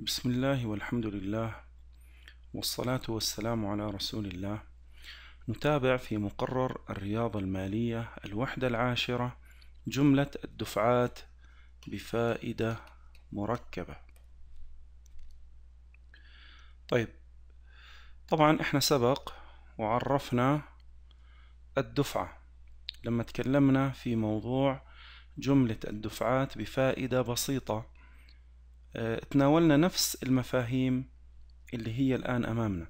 بسم الله والحمد لله والصلاة والسلام على رسول الله نتابع في مقرر الرياضة المالية الوحدة العاشرة جملة الدفعات بفائدة مركبة طيب طبعا احنا سبق وعرفنا الدفعة لما تكلمنا في موضوع جملة الدفعات بفائدة بسيطة آه، تناولنا نفس المفاهيم اللي هي الآن أمامنا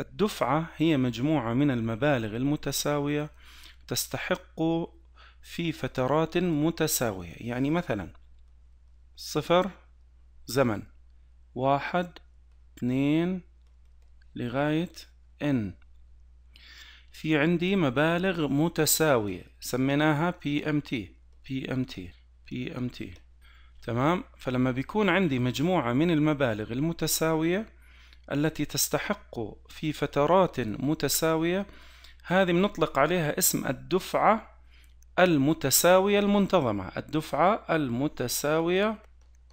الدفعة هي مجموعة من المبالغ المتساوية تستحق في فترات متساوية يعني مثلا صفر زمن واحد اثنين لغاية n في عندي مبالغ متساوية سميناها PMT PMT PMT تمام فلما بيكون عندي مجموعة من المبالغ المتساوية التي تستحق في فترات متساوية هذه بنطلق عليها اسم الدفعة المتساوية المنتظمة الدفعة المتساوية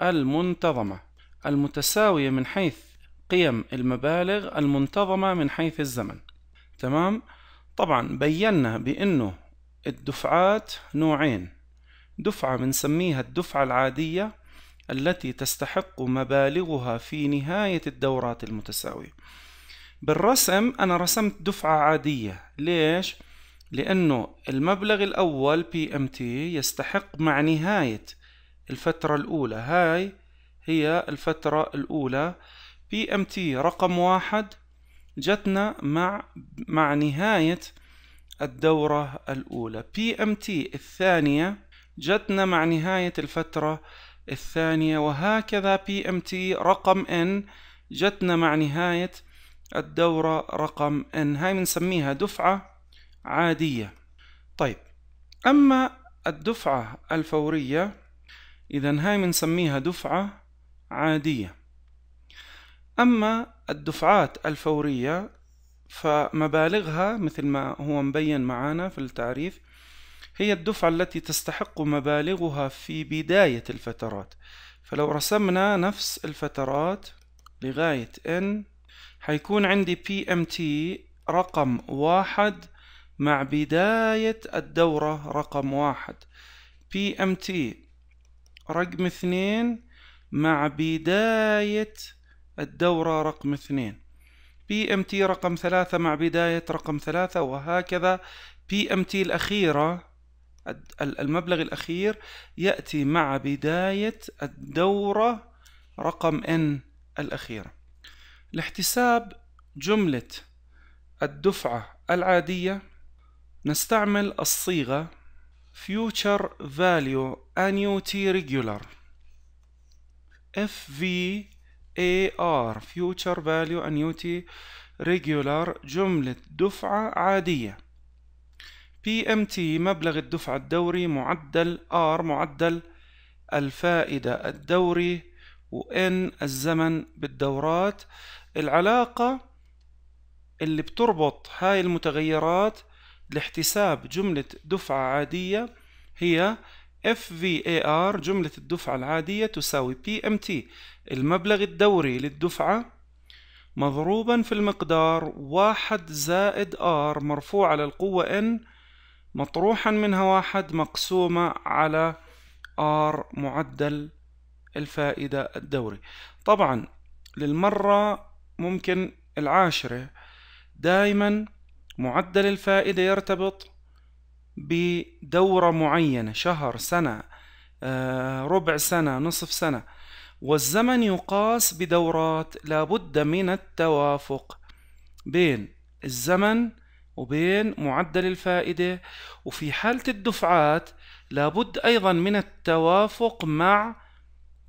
المنتظمة المتساوية من حيث قيم المبالغ المنتظمة من حيث الزمن تمام طبعا بينا بأنه الدفعات نوعين دفعة بنسميها الدفعة العادية التي تستحق مبالغها في نهاية الدورات المتساوية بالرسم أنا رسمت دفعة عادية ليش؟ لأنه المبلغ الأول PMT يستحق مع نهاية الفترة الأولى هاي هي الفترة الأولى PMT رقم واحد جتنا مع مع نهاية الدورة الأولى PMT الثانية جتنا مع نهاية الفترة الثانية وهكذا بي ام تي رقم ان جتنا مع نهاية الدورة رقم ان هاي بنسميها دفعة عادية طيب أما الدفعة الفورية إذا هاي بنسميها دفعة عادية أما الدفعات الفورية فمبالغها مثل ما هو مبين معانا في التعريف هي الدفعة التي تستحق مبالغها في بداية الفترات فلو رسمنا نفس الفترات لغاية n حيكون عندي PMT رقم واحد مع بداية الدورة رقم واحد PMT رقم اثنين مع بداية الدورة رقم اثنين بي ام تي رقم ثلاثة مع بداية رقم ثلاثة وهكذا بي ام تي الأخيرة المبلغ الأخير يأتي مع بداية الدورة رقم N الأخيرة لاحتساب جملة الدفعة العادية نستعمل الصيغة Future Value Annuity Regular FVAR Future Value Annuity Regular جملة دفعة عادية بي ام تي مبلغ الدفع الدوري معدل ار معدل الفائدة الدوري وان الزمن بالدورات العلاقة اللي بتربط هاي المتغيرات لاحتساب جملة دفعة عادية هي FVAR جملة الدفعة العادية تساوي PMT المبلغ الدوري للدفعة مضروبا في المقدار واحد زائد R مرفوع على القوة N مطروحا منها واحد مقسومة على R معدل الفائدة الدوري طبعا للمرة ممكن العاشرة دائما معدل الفائدة يرتبط بدورة معينة شهر سنة آه، ربع سنة نصف سنة والزمن يقاس بدورات لابد من التوافق بين الزمن وبين معدل الفائدة وفي حالة الدفعات لابد أيضا من التوافق مع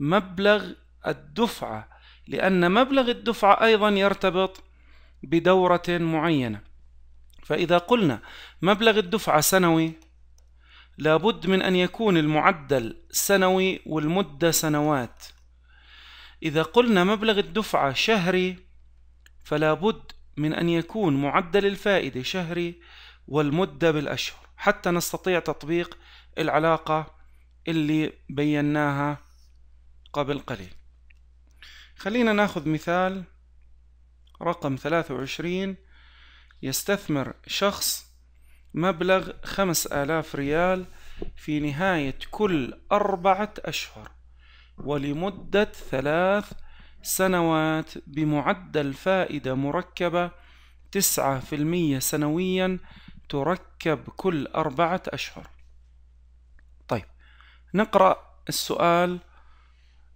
مبلغ الدفعة لأن مبلغ الدفعة أيضا يرتبط بدورة معينة فإذا قلنا مبلغ الدفعة سنوي لابد من أن يكون المعدل سنوي والمدة سنوات إذا قلنا مبلغ الدفعة شهري فلابد من أن يكون معدل الفائدة شهري والمدة بالأشهر حتى نستطيع تطبيق العلاقة اللي بيناها قبل قليل خلينا ناخذ مثال رقم 23 يستثمر شخص مبلغ 5000 ريال في نهاية كل أربعة أشهر ولمدة ثلاث سنوات بمعدل فائدة مركبة تسعة في المية سنويا تركب كل أربعة أشهر طيب نقرأ السؤال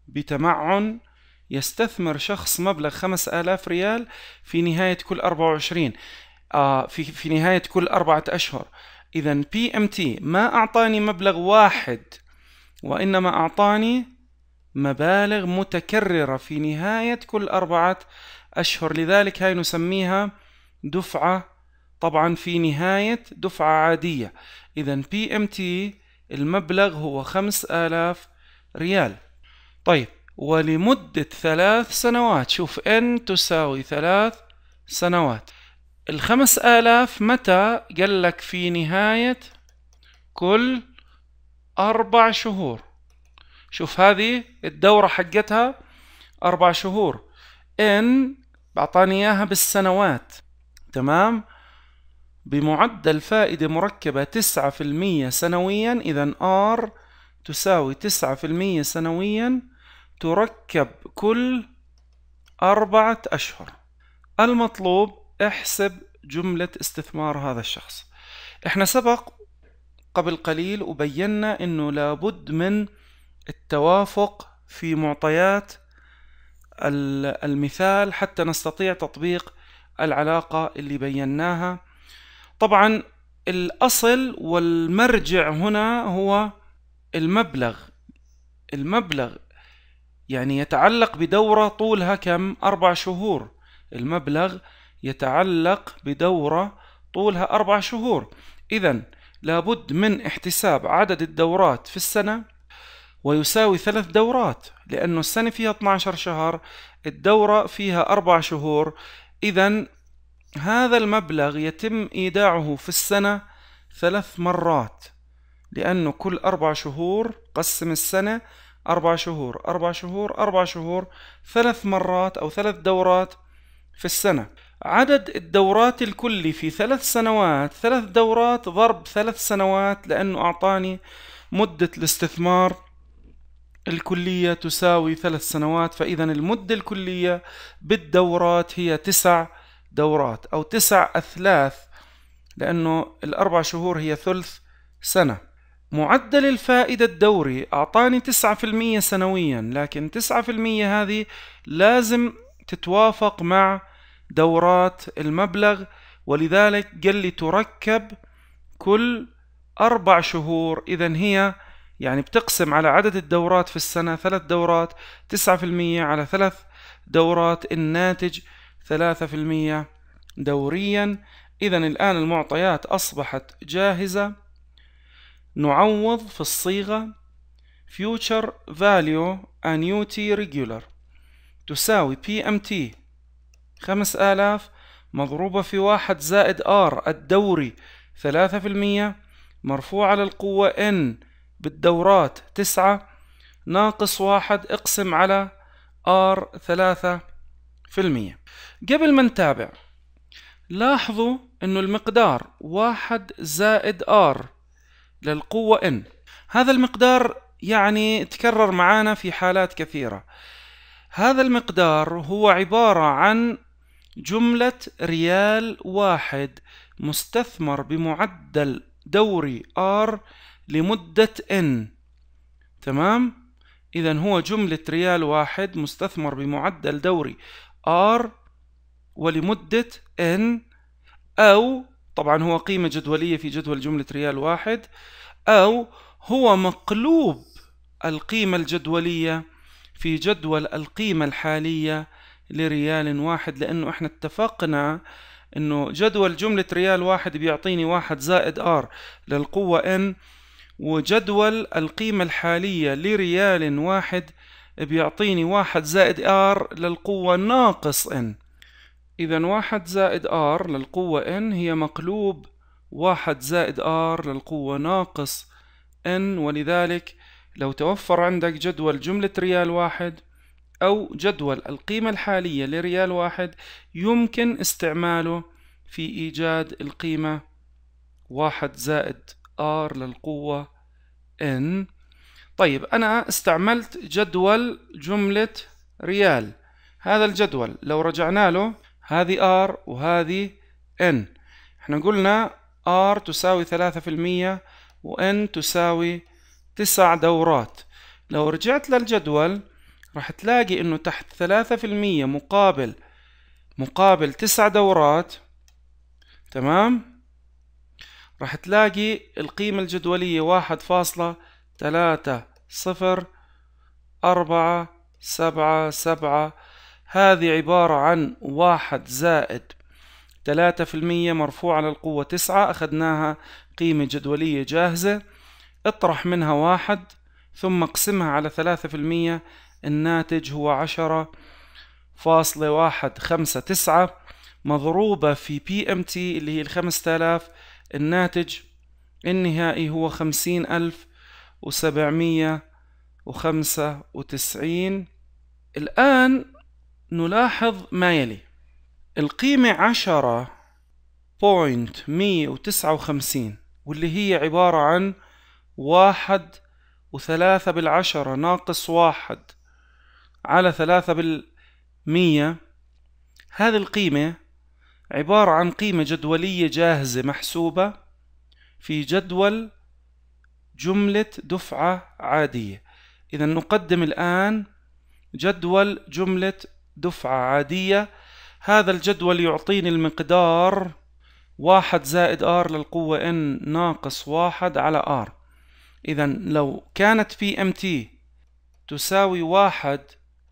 بتمعن يستثمر شخص مبلغ 5000 ريال في نهاية كل 24 آه في في نهاية كل أربعة أشهر إذا PMT ما أعطاني مبلغ واحد وإنما أعطاني مبالغ متكررة في نهاية كل أربعة أشهر لذلك هاي نسميها دفعة طبعا في نهاية دفعة عادية إذا بي ام تي المبلغ هو آلاف ريال طيب ولمدة ثلاث سنوات شوف n تساوي ثلاث سنوات الخمس آلاف متى قال لك في نهاية كل أربع شهور شوف هذه الدورة حقتها أربع شهور إن بعطاني إياها بالسنوات تمام بمعدل فائدة مركبة تسعة في المية سنويا إذا R تساوي تسعة في المية سنويا تركب كل أربعة أشهر المطلوب احسب جملة استثمار هذا الشخص احنا سبق قبل قليل وبينا انه لابد من التوافق في معطيات المثال حتى نستطيع تطبيق العلاقة اللي بيناها طبعا الأصل والمرجع هنا هو المبلغ المبلغ يعني يتعلق بدورة طولها كم أربع شهور المبلغ يتعلق بدورة طولها أربع شهور إذا لابد من احتساب عدد الدورات في السنة ويساوي ثلاث دورات لأنه السنة فيها 12 شهر الدورة فيها أربع شهور إذا هذا المبلغ يتم إيداعه في السنة ثلاث مرات لأنه كل أربع شهور قسم السنة أربع شهور أربع شهور أربع شهور ثلاث مرات أو ثلاث دورات في السنة عدد الدورات الكلي في ثلاث سنوات ثلاث دورات ضرب ثلاث سنوات لأنه أعطاني مدة الاستثمار الكلية تساوي ثلاث سنوات فإذا المدة الكلية بالدورات هي تسع دورات أو تسع أثلاث لأنه الأربع شهور هي ثلث سنة معدل الفائدة الدوري أعطاني تسعة في المية سنويا لكن تسعة في المية هذه لازم تتوافق مع دورات المبلغ ولذلك قال لي تركب كل أربع شهور إذا هي يعني بتقسم على عدد الدورات في السنة ثلاث دورات تسعة في المية على ثلاث دورات الناتج ثلاثة في المية دوريا إذا الآن المعطيات أصبحت جاهزة نعوض في الصيغة future value annuity regular تساوي PMT خمس آلاف مضروبة في واحد زائد R الدوري ثلاثة في المية مرفوعة للقوة N بالدورات تسعة ناقص واحد اقسم على R ثلاثة في المية قبل ما نتابع لاحظوا انه المقدار واحد زائد R للقوة n هذا المقدار يعني تكرر معانا في حالات كثيرة هذا المقدار هو عبارة عن جملة ريال واحد مستثمر بمعدل دوري R لمدة n تمام إذا هو جملة ريال واحد مستثمر بمعدل دوري R ولمدة n أو طبعا هو قيمة جدولية في جدول جملة ريال واحد أو هو مقلوب القيمة الجدولية في جدول القيمة الحالية لريال واحد لأنه احنا اتفقنا انه جدول جملة ريال واحد بيعطيني واحد زائد R للقوة n وجدول القيمة الحالية لريال واحد بيعطيني واحد زائد ار للقوة ناقص ان إذا واحد زائد ار للقوة ان هي مقلوب واحد زائد ار للقوة ناقص ان ولذلك لو توفر عندك جدول جملة ريال واحد أو جدول القيمة الحالية لريال واحد يمكن استعماله في إيجاد القيمة واحد زائد r للقوة ان طيب أنا استعملت جدول جملة ريال هذا الجدول لو رجعنا له هذه R وهذه N احنا قلنا R تساوي ثلاثة في المية وان تساوي تسع دورات لو رجعت للجدول راح تلاقي انه تحت ثلاثة في المية مقابل مقابل تسع دورات تمام راح تلاقي القيمة الجدولية واحد فاصلة تلاتة صفر أربعة سبعة سبعة هذه عبارة عن واحد زائد تلاتة في المية مرفوعة للقوة تسعة أخذناها قيمة جدولية جاهزة اطرح منها واحد ثم اقسمها على ثلاثة في المية الناتج هو عشرة فاصلة واحد خمسة تسعة مضروبة في بي ام تي اللي هي الخمسة آلاف الناتج النهائي هو خمسين ألف وسبعمية وخمسة وتسعين الآن نلاحظ ما يلي القيمة عشرة بوينت مية وتسعة وخمسين واللي هي عبارة عن واحد وثلاثة بالعشرة ناقص واحد على ثلاثة بالمية هذه القيمة عبارة عن قيمة جدولية جاهزة محسوبة في جدول جملة دفعة عادية إذا نقدم الآن جدول جملة دفعة عادية هذا الجدول يعطيني المقدار واحد زائد R للقوة N ناقص واحد على R إذا لو كانت بي ام تي تساوي واحد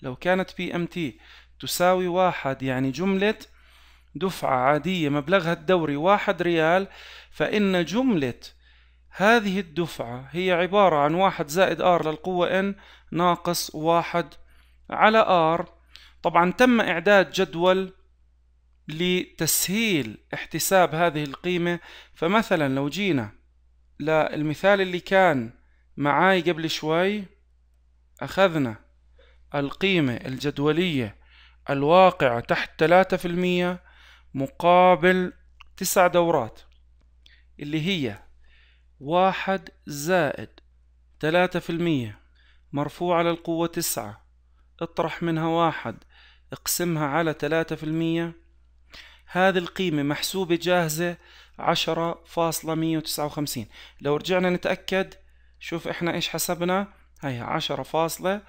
لو كانت بي ام تي تساوي واحد يعني جملة دفعة عادية مبلغها الدوري واحد ريال فإن جملة هذه الدفعة هي عبارة عن واحد زائد ار للقوة n ناقص واحد على r طبعا تم إعداد جدول لتسهيل احتساب هذه القيمة فمثلا لو جينا للمثال اللي كان معاي قبل شوي أخذنا القيمة الجدولية الواقعة تحت مقابل تسع دورات اللي هي واحد زائد تلاتة في المية مرفوعة للقوة تسعة اطرح منها واحد اقسمها على تلاتة في المية هذه القيمة محسوبة جاهزة عشرة فاصلة مية وتسعة وخمسين لو رجعنا نتأكد شوف احنا ايش حسبنا هيها عشرة فاصلة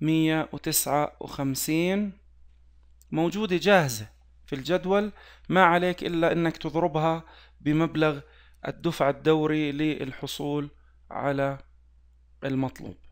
مية وتسعة وخمسين موجودة جاهزة في الجدول ما عليك إلا أنك تضربها بمبلغ الدفع الدوري للحصول على المطلوب